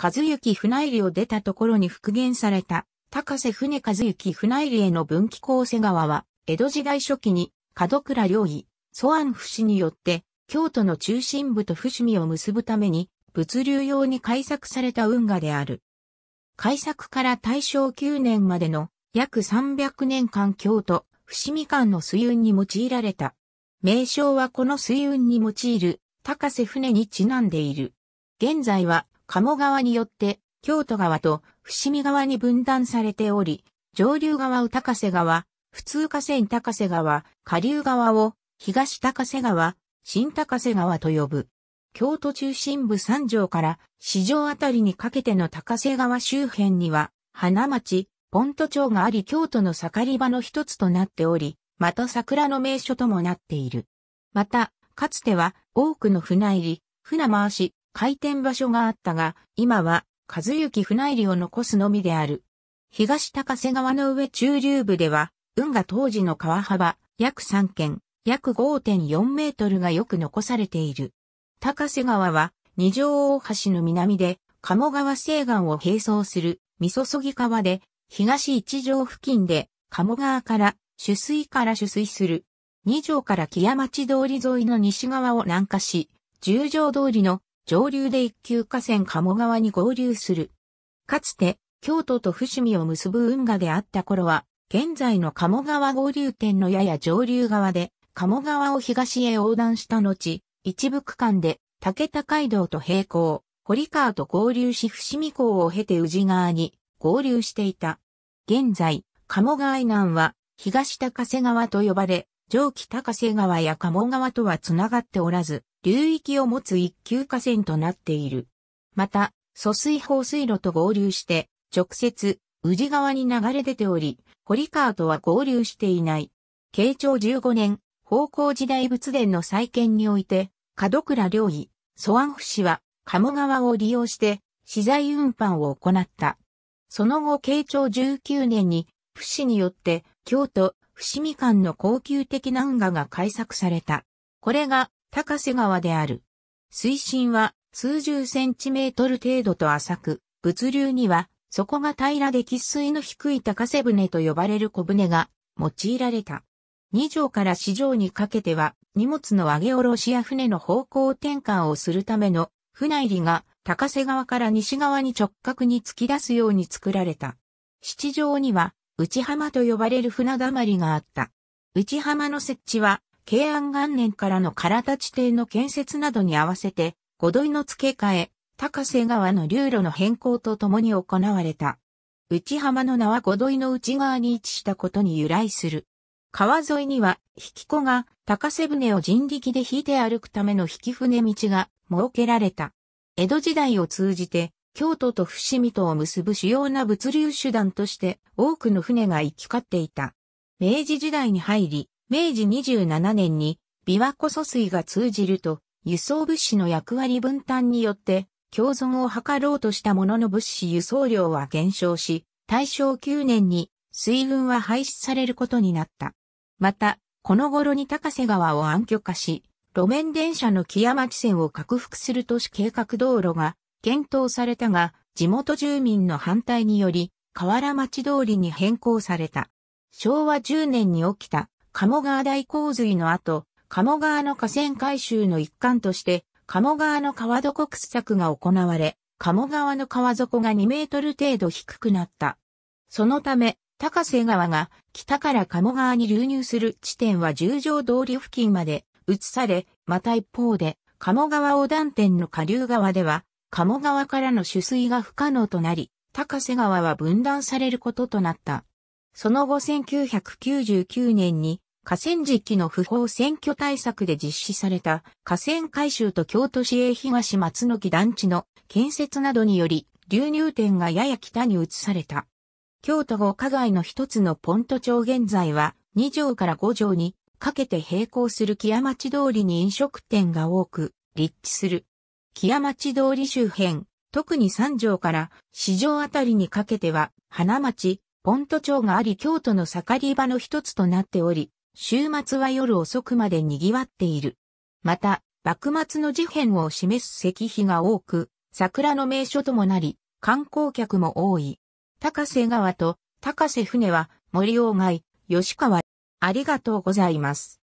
和幸船入りを出たところに復元された、高瀬船和幸船入りへの分岐構瀬川は、江戸時代初期に、門倉良医、蘇安不死によって、京都の中心部と伏見を結ぶために、物流用に開作された運河である。開作から大正9年までの約300年間京都、伏見間の水運に用いられた。名称はこの水運に用いる高瀬船にちなんでいる。現在は鴨川によって京都川と伏見川に分断されており、上流側を高瀬川、普通河川高瀬川、下流側を東高瀬川、新高瀬川と呼ぶ。京都中心部三条から市場あたりにかけての高瀬川周辺には、花町、ポント町があり京都の盛り場の一つとなっており、また桜の名所ともなっている。また、かつては多くの船入り、船回し、回転場所があったが、今は和幸船入りを残すのみである。東高瀬川の上中流部では、運河当時の川幅、約3軒、約5.4メートルがよく残されている。高瀬川は、二条大橋の南で、鴨川西岸を並走する、みそそぎ川で、東一条付近で、鴨川から、取水から取水する。二条から木屋町通り沿いの西側を南下し、十条通りの上流で一級河川鴨川に合流する。かつて、京都と伏見を結ぶ運河であった頃は、現在の鴨川合流点のやや上流側で、鴨川を東へ横断した後、一部区間で武田街道と並行、堀川と合流し伏見港を経て宇治川に合流していた。現在、鴨川以南は東高瀬川と呼ばれ、上記高瀬川や鴨川とは繋がっておらず、流域を持つ一級河川となっている。また、疎水放水路と合流して、直接、宇治川に流れ出ており、堀川とは合流していない。慶長15年、宝光時代仏殿の再建において、門倉良医、蘇安府氏は、鴨川を利用して、資材運搬を行った。その後、慶長19年に、府市によって、京都、伏見間の高級的な運河が開削された。これが高瀬川である。水深は数十センチメートル程度と浅く、物流には底が平らで喫水の低い高瀬船と呼ばれる小舟が用いられた。二条から四条にかけては荷物の上げ下ろしや船の方向転換をするための船入りが高瀬川から西側に直角に突き出すように作られた。七条には内浜と呼ばれる船だまりがあった。内浜の設置は、慶安元年からの唐立地底の建設などに合わせて、五土井の付け替え、高瀬川の流路の変更とともに行われた。内浜の名は五土井の内側に位置したことに由来する。川沿いには、引き子が高瀬船を人力で引いて歩くための引き船道が設けられた。江戸時代を通じて、京都と伏見とを結ぶ主要な物流手段として多くの船が行き交っていた。明治時代に入り、明治27年に琵琶湖疎水が通じると、輸送物資の役割分担によって共存を図ろうとしたものの物資輸送量は減少し、大正9年に水運は廃止されることになった。また、この頃に高瀬川を暗渠化し、路面電車の木屋町線を拡幅する都市計画道路が検討されたが、地元住民の反対により、河原町通りに変更された。昭和10年に起きた鴨川大洪水の後、鴨川の河川改修の一環として、鴨川の川床掘削が行われ、鴨川の川底が2メートル程度低くなった。そのため、高瀬川が北から鴨川に流入する地点は十条通り付近まで移され、また一方で、鴨川横断点の下流側では鴨川からの取水が不可能となり、高瀬川は分断されることとなった。その後1999年に河川敷の不法選挙対策で実施された河川改修と京都市営東松の木団地の建設などにより流入点がやや北に移された。京都五加害の一つのポント町現在は2条から5条にかけて並行する木屋町通りに飲食店が多く立地する木屋町通り周辺、特に三条から市場あたりにかけては、花町、ポント町があり京都の盛り場の一つとなっており、週末は夜遅くまで賑わっている。また、幕末の事変を示す石碑が多く、桜の名所ともなり、観光客も多い。高瀬川と高瀬船は森鴎外、吉川。ありがとうございます。